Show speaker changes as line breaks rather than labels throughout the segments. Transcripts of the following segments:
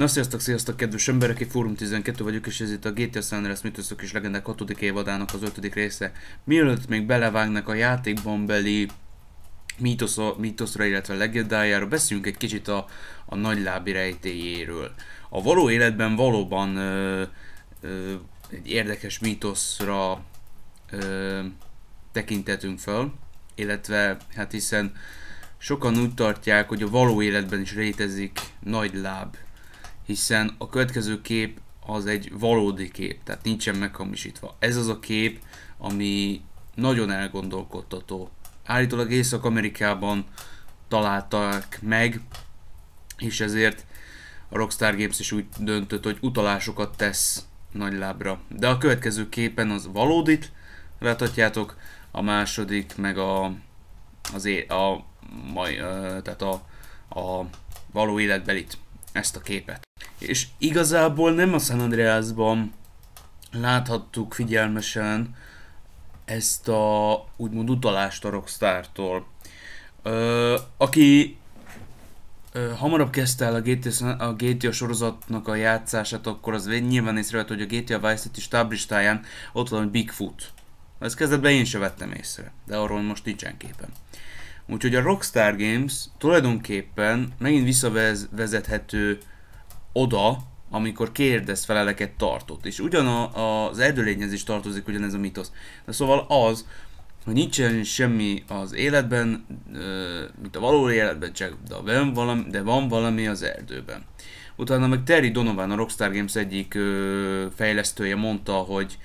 Na sziasztok, sziasztok kedves emberek, itt Fórum 12 vagyok, és ez itt a GTA San Andreas Mythosok és Legendák 6. évadának az 5. része. Mielőtt még belevágnak a játékban beli mítoszra, mítoszra illetve legendájára, beszéljünk egy kicsit a, a nagylábi rejtéjéről. A való életben valóban ö, ö, egy érdekes mítoszra ö, tekintetünk fel, illetve hát hiszen sokan úgy tartják, hogy a való életben is létezik nagy láb hiszen a következő kép az egy valódi kép, tehát nincsen meghamisítva. Ez az a kép, ami nagyon elgondolkodtató. Állítólag Észak-Amerikában találták meg, és ezért a Rockstar Games is úgy döntött, hogy utalásokat tesz nagylábra. De a következő képen az valódit, láthatjátok, a második meg a, az é, a, a, tehát a, a való életbelit, ezt a képet és igazából nem a San Andreasban láthattuk figyelmesen ezt a úgymond utalást a Rockstar-tól. Ö, aki ö, hamarabb kezdte el a GTA, a GTA sorozatnak a játszását, akkor az nyilván észrevett, hogy a GTA Vice City stáblistáján ott van, egy Bigfoot. Ezt kezdetben én sem vettem észre, de arról most nincsen képen. Úgyhogy a Rockstar Games tulajdonképpen megint visszavezethető oda, amikor kérdez feleleket tartott. És ugyan a, az erdőlényhez is tartozik ugyanez a mitosz. De szóval az, hogy nincsen semmi az életben, mint a való életben, csak de van valami, de van valami az erdőben. Utána meg Terry Donovan, a Rockstar Games egyik fejlesztője mondta, hogy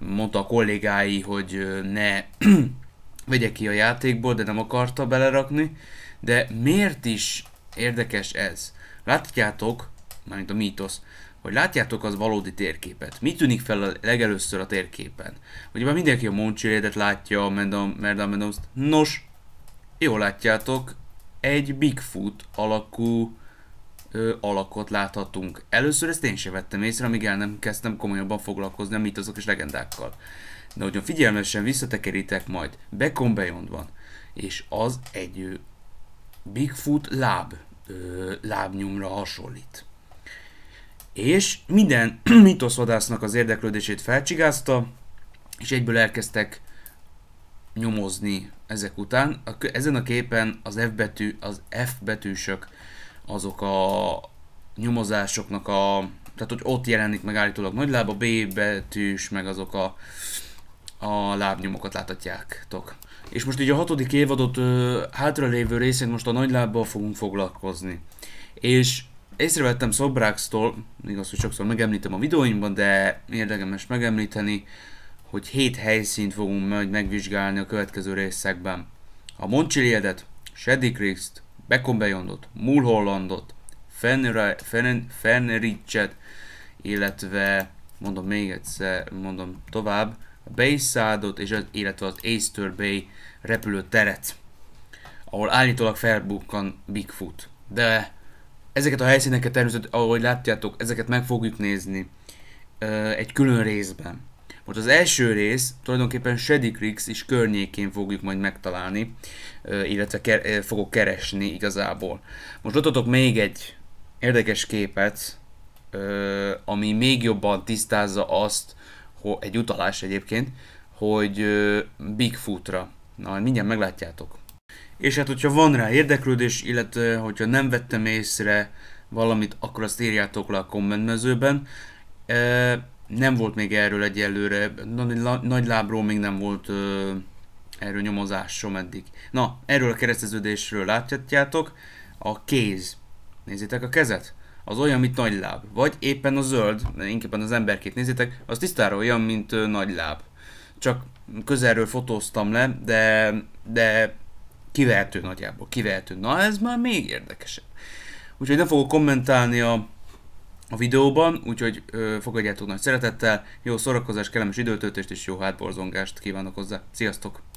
mondta a kollégái, hogy ne vegye ki a játékból, de nem akarta belerakni. De miért is érdekes ez? Látjátok, mármint a mítosz, hogy látjátok az valódi térképet. Mi tűnik fel a legelőször a térképen? Ugye már mindenki a Montchérédet látja, a Merda Medoms. Nos, jól látjátok, egy Bigfoot alakú ö, alakot láthatunk. Először ezt én sem vettem észre, amíg el nem kezdtem komolyabban foglalkozni a mítoszok és legendákkal. De hogyha figyelmesen visszatekerítek majd, Becon Beyond van, és az egy ö, Bigfoot láb, ö, lábnyomra hasonlít és minden mitoszvadásznak az érdeklődését felcsigázta, és egyből elkezdtek nyomozni ezek után. A, ezen a képen az F, betű, az F betűsök azok a nyomozásoknak a... Tehát, hogy ott jelenik meg állítólag nagylába, B betűs, meg azok a, a lábnyomokat láthatjátok. És most így a hatodik évadot hátralévő részén most a nagylábbal fogunk foglalkozni. És észrevettem még igaz, hogy sokszor megemlítem a videóimban, de érdemes megemlíteni, hogy hét helyszínt fogunk majd megvizsgálni a következő részekben. A Monchiliedet, Shady Christ, t Mulhollandot, Fenericset, illetve mondom még egyszer, mondom tovább, a Bayside-ot, és az, illetve az Easter Bay repülőteret, ahol állítólag felbukkan Bigfoot. De Ezeket a helyszíneket természetesen, ahogy látjátok, ezeket meg fogjuk nézni egy külön részben. Most az első rész tulajdonképpen Shedicrix is környékén fogjuk majd megtalálni, illetve ker- fogok keresni igazából. Most adhatok még egy érdekes képet, ami még jobban tisztázza azt, hogy egy utalás egyébként, hogy Bigfootra. Na, mindjárt meglátjátok és hát hogyha van rá érdeklődés, illetve hogyha nem vettem észre valamit, akkor azt írjátok le a kommentmezőben. E, nem volt még erről egyelőre, nagy lábról még nem volt e, erről nyomozásom eddig. Na, erről a kereszteződésről látjátok, a kéz. Nézzétek a kezet, az olyan, mint nagy láb. Vagy éppen a zöld, inkább az emberkét nézzétek, az tisztára olyan, mint nagy láb. Csak közelről fotóztam le, de, de kivehető nagyjából, kivehető. Na ez már még érdekesebb. Úgyhogy nem fogok kommentálni a, a videóban, úgyhogy ö, fogadjátok nagy szeretettel, jó szórakozást, kellemes időtöltést és jó hátborzongást kívánok hozzá. Sziasztok!